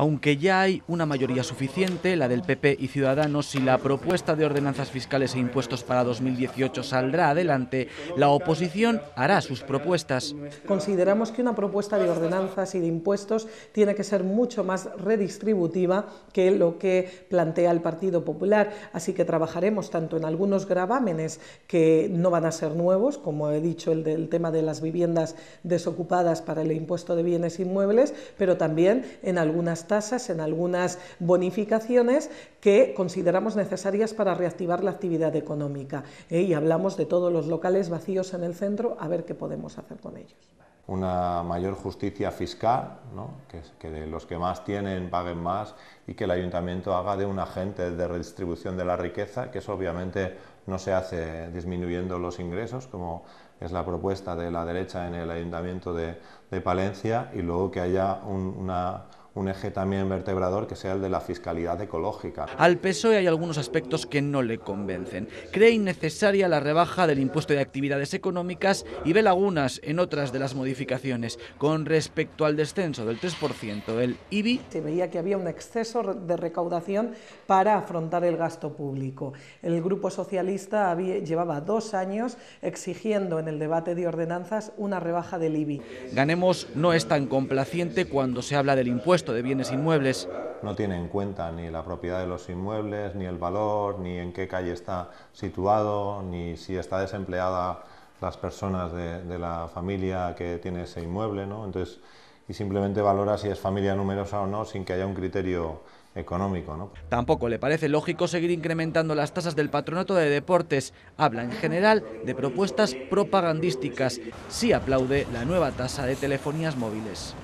aunque ya hay una mayoría suficiente, la del PP y Ciudadanos, si la propuesta de ordenanzas fiscales e impuestos para 2018 saldrá adelante, la oposición hará sus propuestas. Consideramos que una propuesta de ordenanzas y de impuestos tiene que ser mucho más redistributiva que lo que plantea el Partido Popular, así que trabajaremos tanto en algunos gravámenes que no van a ser nuevos, como he dicho, el del tema de las viviendas desocupadas para el impuesto de bienes inmuebles, pero también en algunas tasas, en algunas bonificaciones que consideramos necesarias para reactivar la actividad económica. ¿eh? Y hablamos de todos los locales vacíos en el centro, a ver qué podemos hacer con ellos. Una mayor justicia fiscal, que, los que más tienen paguen más y que el ayuntamiento haga de un agente de redistribución de la riqueza, que eso obviamente no se hace disminuyendo los ingresos, como es la propuesta de la derecha en el ayuntamiento de, Palencia, y luego que haya una un eje también vertebrador que sea el de la fiscalidad ecológica. Al PSOE hay algunos aspectos que no le convencen. Cree innecesaria la rebaja del impuesto de actividades económicas y ve lagunas en otras de las modificaciones. Con respecto al descenso del 3%, del IBI... Se veía que había un exceso de recaudación para afrontar el gasto público. El Grupo Socialista había, llevaba dos años exigiendo en el debate de ordenanzas una rebaja del IBI. Ganemos no es tan complaciente cuando se habla del impuesto de bienes inmuebles. No tiene en cuenta ni la propiedad de los inmuebles, ni el valor, ni en qué calle está situado, ni si está desempleada las personas de, la familia que tiene ese inmueble, ¿no? Entonces, y simplemente valora si es familia numerosa o no sin que haya un criterio económico. Tampoco le parece lógico seguir incrementando las tasas del patronato de deportes. Habla en general de propuestas propagandísticas. Sí aplaude la nueva tasa de telefonías móviles.